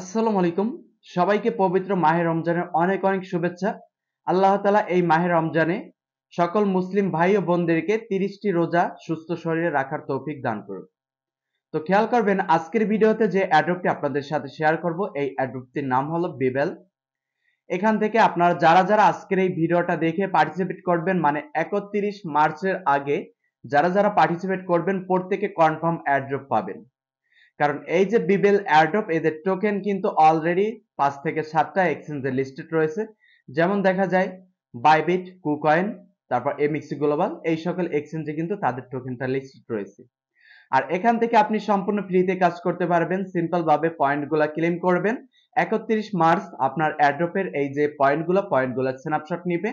আসসালামু আলাইকুম সবাইকে পবিত্র মাহে রমজানের অনেক অনেক শুভেচ্ছা আল্লাহ তালা এই মাহে রমজানে সকল মুসলিম ভাই ও বোনদেরকে তিরিশটি রোজা সুস্থ শরীরে রাখার তৌফিক দান করুন তো খেয়াল করবেন আজকের ভিডিওতে যে অ্যাড্রপটি আপনাদের সাথে শেয়ার করব এই অ্যাড্রপটির নাম হলো বিবেল এখান থেকে আপনারা যারা যারা আজকের এই ভিডিওটা দেখে পার্টিসিপেট করবেন মানে একত্রিশ মার্চের আগে যারা যারা পার্টিসিপেট করবেন প্রত্যেকে কনফার্ম অ্যাড্রপ পাবেন কারণ এই যে বিবেল এয়ারড্রপ এদের টোকেন কিন্তু অলরেডি পাঁচ থেকে সাতটা এক্সচেঞ্জে লিস্টেড রয়েছে যেমন দেখা যায় বাইবিট কুকয়েন তারপর এমএক্সি গ্লোবাল এই সকল এক্সচেঞ্জে কিন্তু তাদের টোকেনটা লিস্টেড রয়েছে আর এখান থেকে আপনি সম্পূর্ণ ফ্রিতে কাজ করতে পারবেন সিম্পল ভাবে পয়েন্টগুলো ক্লেম করবেন একত্রিশ মার্চ আপনার অ্যাড্রপের এই যে পয়েন্টগুলো পয়েন্টগুলো স্ন্যাপশট নিবে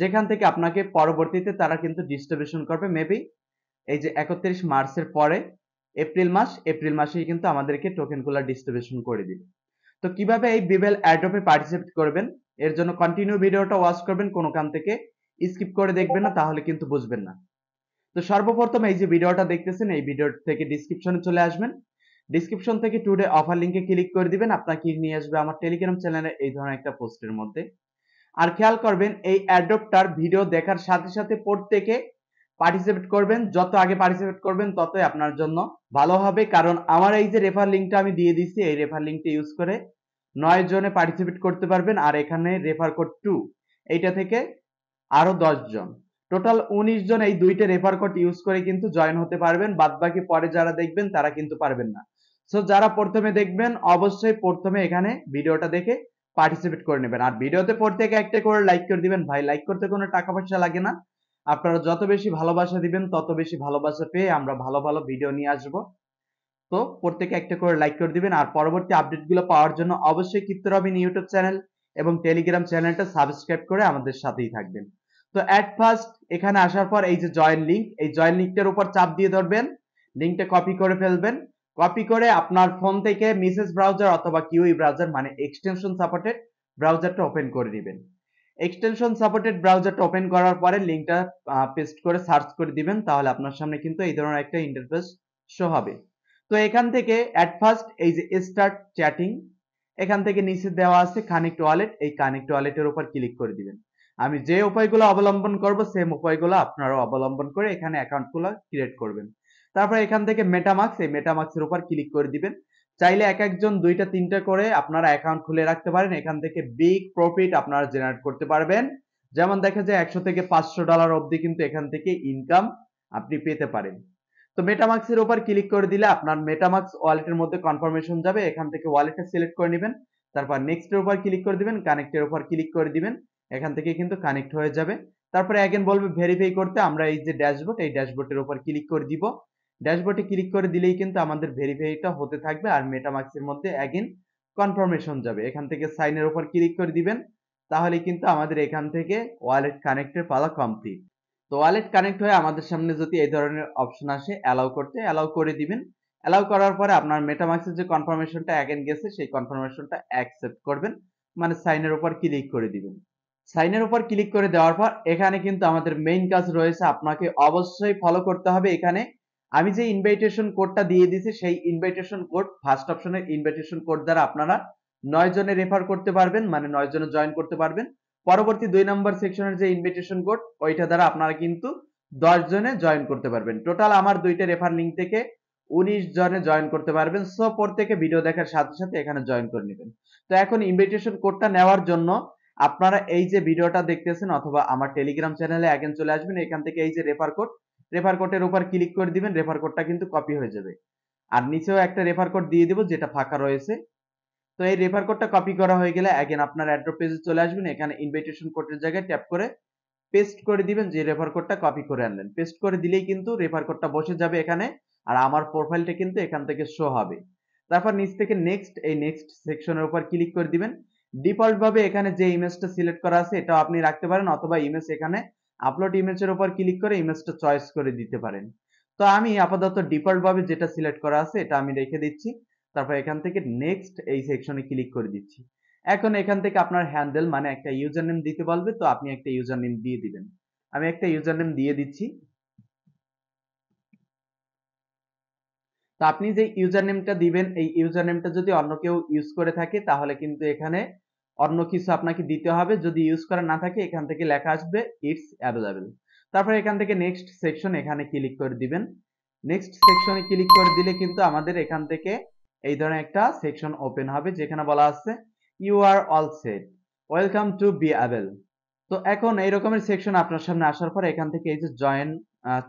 যেখান থেকে আপনাকে পরবর্তীতে তারা কিন্তু ডিস্ট্রিবিউশন করবে মেবি এই যে একত্রিশ মার্চের পরে এপ্রিল মাস এপ্রিল মাসেই কিন্তু আমাদেরকে টোকেনগুলো ডিস্ট্রিবিউশন করে দিবে তো কিভাবে এই বিবেল অ্যাডপে পার্টিসিপেট করবেন এর জন্য কন্টিনিউ ভিডিওটা ওয়াচ করবেন কোনো কান থেকে স্কিপ করে দেখবেন না তাহলে কিন্তু বুঝবেন না তো সর্বপ্রথম এই যে ভিডিওটা দেখতেছেন এই ভিডিও থেকে ডিসক্রিপশনে চলে আসবেন ডিসক্রিপশন থেকে টুডে অফার লিঙ্কে ক্লিক করে দিবেন আপনাকে নিয়ে আসবে আমার টেলিগ্রাম চ্যানেলে এই ধরনের একটা পোস্টের মধ্যে আর খেয়াল করবেন এই অ্যাডপ্টার ভিডিও দেখার সাথে সাথে প্রত্যেকে পার্টিসিপেট করবেন যত আগে পার্টিসিপেট করবেন ততই আপনার জন্য ভালো হবে কারণ আমার এই যে রেফার লিঙ্কটা আমি দিয়ে দিছি এই রেফার লিঙ্কটা ইউজ করে নয় জনে পার্টিসিপেট করতে পারবেন আর এখানে রেফার কোড টু এইটা থেকে আরো দশ জন টোটাল উনিশ জন এই দুইটা রেফার কোড ইউজ করে কিন্তু জয়েন হতে পারবেন বাদ বাকি পরে যারা দেখবেন তারা কিন্তু পারবেন না সো যারা প্রথমে দেখবেন অবশ্যই প্রথমে এখানে ভিডিওটা দেখে পার্টিসিপেট করে নেবেন আর ভিডিওতে প্রত্যেকে একটা করে লাইক করে দিবেন ভাই লাইক করতে কোনো টাকা পয়সা লাগে না আপনারা যত বেশি ভালোবাসা দিবেন তত বেশি ভালোবাসা পেয়ে আমরা ভালো ভালো ভিডিও নিয়ে আসব তো প্রত্যেকে একটা করে লাইক করে দিবেন আর পরবর্তী আপডেটগুলো পাওয়ার জন্য অবশ্যই কিত্তর রবিন ইউটিউব চ্যানেল এবং টেলিগ্রাম চ্যানেলটা সাবস্ক্রাইব করে আমাদের সাথেই থাকবেন তো অ্যাট ফার্স্ট এখানে আসার পর এই যে জয়েন লিঙ্ক এই জয়েন লিঙ্কটার উপর চাপ দিয়ে ধরবেন লিঙ্কটা কপি করে ফেলবেন কপি করে আপনার ফোন থেকে মিসেস ব্রাউজার অথবা কিউই ব্রাউজার মানে এক্সটেনশন সাপোর্টেড ব্রাউজারটা ওপেন করে নেবেন এক্সটেনশন সাপোর্টেড ব্রাউজারটা ওপেন করার পরে লিঙ্কটা পেস্ট করে সার্চ করে দিবেন তাহলে আপনার সামনে কিন্তু এই ধরনের একটা ইন্টারফেস শো হবে তো এখান থেকে অ্যাট ফার্স্ট এই যে স্টার্ট চ্যাটিং এখান থেকে নিচে দেওয়া আছে কানেক্ট ওয়ালেট এই কানেক্ট ওয়ালেটের উপর ক্লিক করে দিবেন আমি যে উপায়গুলো অবলম্বন করব সেম উপায়গুলো আপনারাও অবলম্বন করে এখানে অ্যাকাউন্টগুলো ক্রিয়েট করবেন তারপর এখান থেকে মেটামাক্স এই মেটামাক্সের উপর ক্লিক করে দিবেন চাইলে এক একজন দুইটা তিনটা করে আপনারা অ্যাকাউন্ট খুলে রাখতে পারেন এখান থেকে বিগ প্রফিট আপনারা জেনারেট করতে পারবেন যেমন দেখা যায় একশো থেকে পাঁচশো ডলার অবধি কিন্তু এখান থেকে ইনকাম আপনি পেতে পারেন তো মেটামাক্সের উপর ক্লিক করে দিলে আপনার মেটামাক্স ওয়ালেটের মধ্যে কনফার্মেশন যাবে এখান থেকে ওয়ালেটটা সিলেক্ট করে নেবেন তারপর নেক্সটের উপর ক্লিক করে দিবেন কানেক্টের উপর ক্লিক করে দিবেন এখান থেকে কিন্তু কানেক্ট হয়ে যাবে তারপরে অ্যাগেন বলবে ভেরিফাই করতে আমরা এই যে ড্যাশবোর্ড এই ড্যাশবোর্ডের উপর ক্লিক করে দিব ড্যাশবোর্ডে ক্লিক করে দিলেই কিন্তু আমাদের ভেরিফাইটা হতে থাকবে আর মেটামাক্সের মধ্যে অ্যাগেন কনফার্মেশন যাবে এখান থেকে সাইনের উপর ক্লিক করে দিবেন তাহলে কিন্তু আমাদের এখান থেকে ওয়ালেট কানেক্টের পালা কমপ্লিট তো ওয়ালেট কানেক্ট হয়ে আমাদের সামনে যদি এই ধরনের অপশন আসে অ্যালাউ করতে অ্যালাউ করে দিবেন অ্যালাউ করার পরে আপনার মেটামাক্সের যে কনফার্মেশনটা অ্যাগেন গেছে সেই কনফার্মেশনটা অ্যাকসেপ্ট করবেন মানে সাইনের উপর ক্লিক করে দিবেন সাইনের উপর ক্লিক করে দেওয়ার পর এখানে কিন্তু আমাদের মেইন কাজ রয়েছে আপনাকে অবশ্যই ফলো করতে হবে এখানে আমি যে ইনভাইটেশন কোডটা দিয়ে দিছি সেই ইনভাইটেশন কোড ফার্স্ট অপশনের ইনভাইটেশন কোড দ্বারা আপনারা নয় জনে রেফার করতে পারবেন মানে নয় জনে জয়েন করতে পারবেন পরবর্তী দুই নম্বর সেকশনের যে ইনভাইটেশন কোড ওইটা দ্বারা আপনারা কিন্তু দশ জনে জয়েন করতে পারবেন টোটাল আমার দুইটা রেফার লিঙ্ক থেকে উনিশ জনে জয়েন করতে পারবেন সো প্রত্যেকে ভিডিও দেখার সাথে সাথে এখানে জয়েন করে নেবেন তো এখন ইনভিটেশন কোডটা নেওয়ার জন্য আপনারা এই যে ভিডিওটা দেখতেছেন অথবা আমার টেলিগ্রাম চ্যানেলে আগে চলে আসবেন এখান থেকে এই যে রেফার কোড রেফার কোডের উপর ক্লিক করে দিবেন রেফার কোডটা কিন্তু কপি হয়ে যাবে আর নিচেও একটা রেফার কোড দিয়ে দেবো যেটা ফাঁকা রয়েছে তো এই রেফার কোডটা কপি করা হয়ে গেলে অ্যাগেন আপনার অ্যাড্রপ পেজে চলে আসবেন এখানে ইনভাইটেশন কোডের জায়গায় ট্যাপ করে পেস্ট করে দিবেন যে রেফার কোডটা কপি করে আনলেন পেস্ট করে দিলেই কিন্তু রেফার কোডটা বসে যাবে এখানে আর আমার প্রোফাইলটা কিন্তু এখান থেকে শো হবে তারপর নিচ থেকে নেক্সট এই নেক্সট সেকশনের উপর ক্লিক করে দিবেন ডিফল্টভাবে এখানে যে ইমেজটা সিলেক্ট করা আছে এটা আপনি রাখতে পারেন অথবা ইমেজ এখানে আপলোড ইমেজের উপর ক্লিক করে ইমেজটা চয়েস করে দিতে পারেন তো আমি আপাতত ডিফল্ট ভাবে যেটা সিলেক্ট করা আছে এটা আমি রেখে দিচ্ছি তারপর এখান থেকে নেক্সট এই সেকশনে ক্লিক করে দিচ্ছি এখন এখান থেকে আপনার হ্যান্ডেল মানে একটা ইউজার নেম দিতে বলবে তো আপনি একটা ইউজার নেম দিয়ে দিবেন আমি একটা ইউজার নেম দিয়ে দিচ্ছি তো আপনি যে ইউজার নেমটা দিবেন এই ইউজার নেমটা যদি অন্য কেউ ইউজ করে থাকে তাহলে কিন্তু এখানে অন্য কিছু আপনাকে দিতে হবে যদি ইউজ করা না থাকে এখান থেকে লেখা আসবে ইটস অ্যাভেলেবেল তারপর এখান থেকে নেক্সট সেকশন এখানে ক্লিক করে দিবেন নেক্সট সেকশনে ক্লিক করে দিলে কিন্তু আমাদের এখান থেকে এই ধরনের একটা সেকশন ওপেন হবে যেখানে বলা আছে you are all set welcome to B অ্যাভেল তো এখন এই রকমের সেকশন আপনার সামনে আসার পর এখান থেকে এই যে জয়েন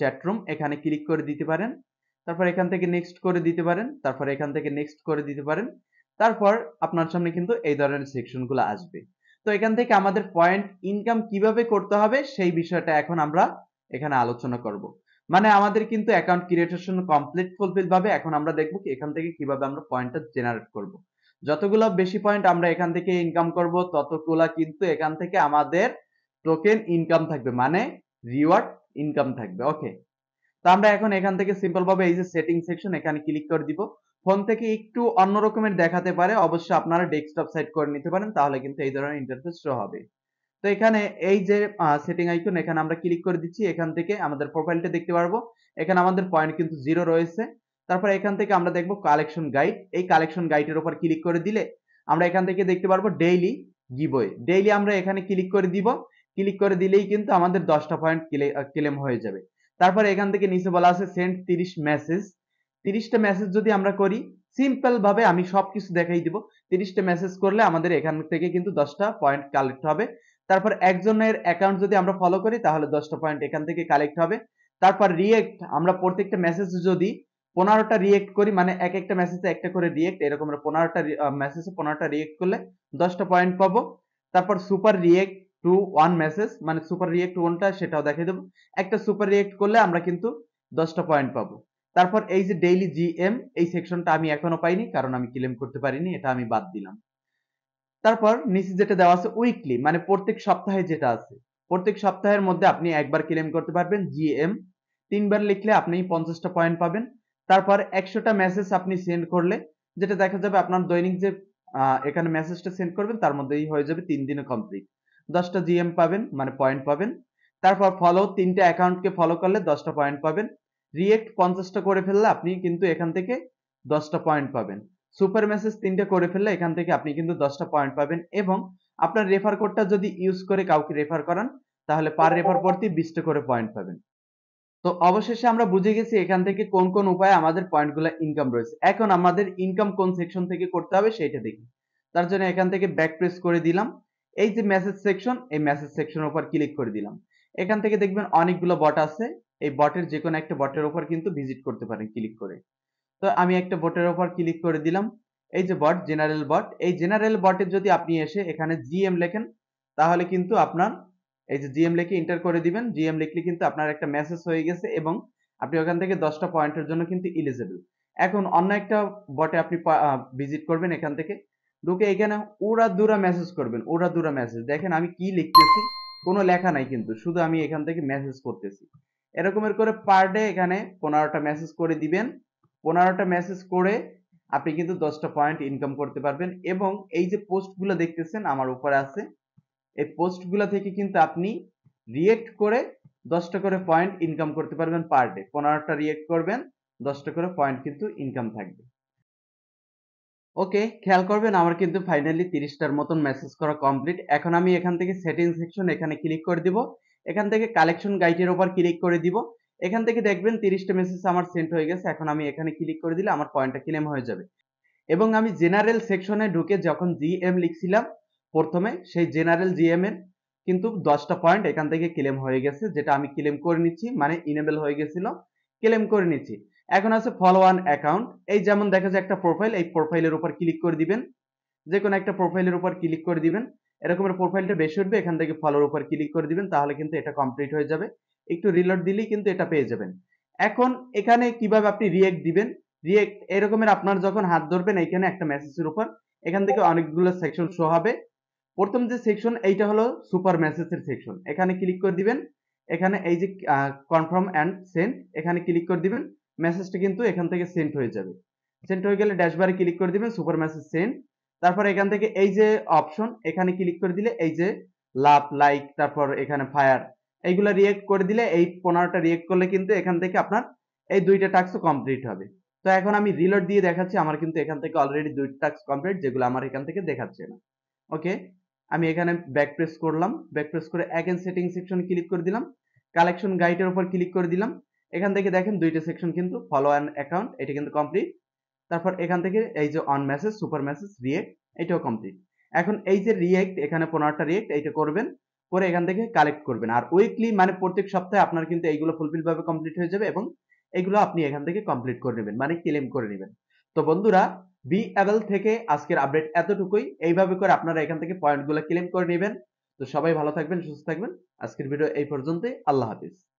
চ্যাটরুম এখানে ক্লিক করে দিতে পারেন তারপর এখান থেকে নেক্সট করে দিতে পারেন তারপর এখান থেকে নেক্সট করে দিতে পারেন তারপর আপনার সামনে কিন্তু এই ধরনের সেকশনগুলো আসবে তো এখান থেকে আমাদের পয়েন্ট ইনকাম কিভাবে করতে হবে সেই বিষয়টা এখন আমরা এখানে আলোচনা করব মানে আমাদের কিন্তু অ্যাকাউন্ট ক্রিয়েটেশন কমপ্লিট ফুলফিল ভাবে এখন আমরা দেখব এখান থেকে কিভাবে আমরা পয়েন্টটা জেনারেট করব যতগুলো বেশি পয়েন্ট আমরা এখান থেকে ইনকাম করব ততগুলো কিন্তু এখান থেকে আমাদের টোকেন ইনকাম থাকবে মানে রিওয়ার্ড ইনকাম থাকবে ওকে তো আমরা এখন এখান থেকে সিম্পল ভাবে এই যে সেটিং সেকশন এখানে ক্লিক করে দিব ফোন থেকে একটু অন্য রকমের দেখাতে পারে অবশ্যই আপনারা ডেস্কটপ সাইড করে নিতে পারেন তাহলে কিন্তু এই ধরনের ইন্টারফেস শো হবে তো এখানে এই যে সেটিং আইকন এখানে আমরা ক্লিক করে দিচ্ছি এখান থেকে আমাদের প্রোফাইলটা দেখতে পারবো এখানে আমাদের পয়েন্ট কিন্তু জিরো রয়েছে তারপর এখান থেকে আমরা দেখবো কালেকশন গাইড এই কালেকশন গাইডের উপর ক্লিক করে দিলে আমরা এখান থেকে দেখতে পারবো ডেইলি গিবয়ে ডেইলি আমরা এখানে ক্লিক করে দিব ক্লিক করে দিলেই কিন্তু আমাদের দশটা পয়েন্ট ক্লেম হয়ে যাবে তারপর এখান থেকে নিচে বলা আছে সেন্ড তিরিশ মেসেজ তিরিশটা মেসেজ যদি আমরা করি সিম্পল ভাবে আমি সবকিছু দেখাই দিব তিরিশটা মেসেজ করলে আমাদের এখান থেকে কিন্তু দশটা পয়েন্ট কালেক্ট হবে তারপর একজনের অ্যাকাউন্ট যদি আমরা ফলো করি তাহলে দশটা পয়েন্ট এখান থেকে কালেক্ট হবে তারপর রিয়েক্ট আমরা প্রত্যেকটা মেসেজ যদি পনেরোটা রিয়েক্ট করি মানে এক একটা মেসেজে একটা করে রিয়েক্ট এরকম পনেরোটা মেসেজে পনেরোটা রিয়েক্ট করলে দশটা পয়েন্ট পাবো তারপর super react to one message মানে সুপার রিয়েক্ট ওয়ানটা সেটাও দেখিয়ে দেবো একটা সুপার রিয়েক্ট করলে আমরা কিন্তু দশটা পয়েন্ট পাবো তারপর এই যে ডেইলি জিএম এই সেকশনটা আমি এখনো পাইনি কারণ আমি ক্লেম করতে পারিনি এটা আমি বাদ দিলাম তারপর নিচে যেটা দেওয়া আছে উইকলি মানে প্রত্যেক সপ্তাহে যেটা আছে প্রত্যেক সপ্তাহের মধ্যে আপনি একবার ক্লেম করতে পারবেন জিএম তিনবার লিখলে আপনি পঞ্চাশটা পয়েন্ট পাবেন তারপর একশোটা মেসেজ আপনি সেন্ড করলে যেটা দেখা যাবে আপনার দৈনিক যে এখানে মেসেজটা সেন্ড করবেন তার মধ্যেই হয়ে যাবে তিন দিনে কমপ্লিট দশটা জিএম পাবেন মানে পয়েন্ট পাবেন তারপর ফলো তিনটে অ্যাকাউন্টকে ফলো করলে দশটা পয়েন্ট পাবেন রিয়েক্ট পঞ্চাশটা করে ফেললে আপনি কিন্তু এখান থেকে দশটা পয়েন্ট পাবেন সুপার মেসেজ তিনটা করে ফেললে এখান থেকে আপনি কিন্তু দশটা পয়েন্ট পাবেন এবং আপনার রেফার কোডটা যদি ইউজ করে কাউকে রেফার করান তাহলে পার রেফার প্রতি বিশটা করে পয়েন্ট পাবেন তো অবশেষে আমরা বুঝে গেছি এখান থেকে কোন কোন উপায়ে আমাদের পয়েন্টগুলো ইনকাম রয়েছে এখন আমাদের ইনকাম কোন সেকশন থেকে করতে হবে সেইটা দেখি তার জন্য এখান থেকে ব্যাক প্রেস করে দিলাম এই যে মেসেজ সেকশন এই মেসেজ সেকশনের উপর ক্লিক করে দিলাম এখান থেকে দেখবেন অনেকগুলো বট আছে এই বটের যে কোনো একটা বটের ওপর কিন্তু ভিজিট করতে পারেন ক্লিক করে তো আমি একটা বটের ওপর ক্লিক করে দিলাম এই যে বট জেনারেল বট এই জেনারেল বটের যদি আপনি এসে এখানে জিএম লেখেন তাহলে কিন্তু আপনার এই যে জিএম লিখে ইন্টার করে দিবেন জিএম লিখলে কিন্তু আপনার একটা মেসেজ হয়ে গেছে এবং আপনি ওখান থেকে দশটা পয়েন্টের জন্য কিন্তু ইলিজেবল এখন অন্য একটা বটে আপনি ভিজিট করবেন এখান থেকে ঢুকে এখানে ওরা দূরা মেসেজ করবেন ওরা দূরা মেসেজ দেখেন আমি কি লিখতেছি কোনো লেখা নাই কিন্তু শুধু আমি এখান থেকে মেসেজ করতেছি এরকমের করে পার ডে এখানে পনেরোটা মেসেজ করে দিবেন পনেরোটা মেসেজ করে আপনি কিন্তু দশটা পয়েন্ট ইনকাম করতে পারবেন এবং এই যে পোস্টগুলো দেখতেছেন আমার উপরে আছে এই পোস্টগুলো থেকে কিন্তু আপনি রিয়েক্ট করে দশটা করে পয়েন্ট ইনকাম করতে পারবেন পার ডে পনেরোটা রিয়েক্ট করবেন দশটা করে পয়েন্ট কিন্তু ইনকাম থাকবে ওকে খেয়াল করবেন আমার কিন্তু ফাইনালি তিরিশটার মতন মেসেজ করা কমপ্লিট এখন আমি এখান থেকে সেটিং সেকশন এখানে ক্লিক করে দিব এখান থেকে কালেকশন গাইডের ওপর ক্লিক করে দিব এখান থেকে দেখবেন তিরিশটা মেসেজ আমার সেন্ট হয়ে গেছে এখন আমি এখানে ক্লিক করে দিলে আমার পয়েন্টটা ক্লেম হয়ে যাবে এবং আমি জেনারেল সেকশনে ঢুকে যখন জিএম লিখছিলাম প্রথমে সেই জেনারেল জিএম এর কিন্তু দশটা পয়েন্ট এখান থেকে ক্লেম হয়ে গেছে যেটা আমি ক্লেম করে নিচ্ছি মানে ইনেবল হয়ে গেছিল ক্লেম করে নিচ্ছি এখন আছে ফলো ওয়ান অ্যাকাউন্ট এই যেমন দেখা যায় একটা প্রোফাইল এই প্রোফাইলের উপর ক্লিক করে দিবেন যে কোনো একটা প্রোফাইলের উপর ক্লিক করে দিবেন এরকমের প্রোফাইলটা বেশি উঠবে এখান থেকে ফলোর উপর ক্লিক করে দিবেন তাহলে কিন্তু এটা কমপ্লিট হয়ে যাবে একটু রিলোড দিলেই কিন্তু এটা পেয়ে যাবেন এখন এখানে কিভাবে আপনি রিয়েক্ট দিবেন রিয়েক্ট এরকমের আপনার যখন হাত ধরবেন এখানে একটা মেসেজের উপর এখান থেকে অনেকগুলো সেকশন শো হবে প্রথম যে সেকশন এইটা হলো সুপার মেসেজের সেকশন এখানে ক্লিক করে দিবেন এখানে এই যে কনফার্ম অ্যান্ড সেন্ড এখানে ক্লিক করে দিবেন মেসেজটা কিন্তু এখান থেকে সেন্ট হয়ে যাবে সেন্ট হয়ে গেলে ড্যাশবারে ক্লিক করে দিবেন সুপার মেসেজ সেন্ড তারপর এখান থেকে এই যে অপশন এখানে ক্লিক করে দিলে এই যে লাভ লাইক তারপর এখানে ফায়ার এইগুলা রিয়েক্ট করে দিলে এই পনেরোটা রিয়েক্ট করলে কিন্তু এখান থেকে আপনার এই দুইটা টাস্ক কমপ্লিট হবে তো এখন আমি রিলোড দিয়ে দেখাচ্ছি আমার কিন্তু এখান থেকে অলরেডি দুইটা টাস্ক কমপ্লিট যেগুলো আমার এখান থেকে দেখাচ্ছে না ওকে আমি এখানে ব্যাক প্রেস করলাম ব্যাক প্রেস করে অ্যাগেন সেটিং সেকশন ক্লিক করে দিলাম কালেকশন গাইডের উপর ক্লিক করে দিলাম এখান থেকে দেখেন দুইটা সেকশন কিন্তু ফলো অ্যান্ড অ্যাকাউন্ট এটা কিন্তু কমপ্লিট তারপর এখান থেকে এই যে on message super message react এটাও কমপ্লিট এখন এই যে রিয়েক্ট এখানে পনেরোটা রিয়েক্ট এইটা করবেন করে এখান থেকে কালেক্ট করবেন আর উইকলি মানে প্রত্যেক সপ্তাহে আপনার কিন্তু এইগুলো ফুলফিলভাবে কমপ্লিট হয়ে যাবে এবং এগুলো আপনি এখান থেকে কমপ্লিট করে নেবেন মানে ক্লেম করে নেবেন তো বন্ধুরা বি অ্যাবেল থেকে আজকের আপডেট এতটুকুই এইভাবে করে আপনারা এখান থেকে পয়েন্টগুলো ক্লেম করে নেবেন তো সবাই ভালো থাকবেন সুস্থ থাকবেন আজকের ভিডিও এই পর্যন্তই আল্লাহ হাফিজ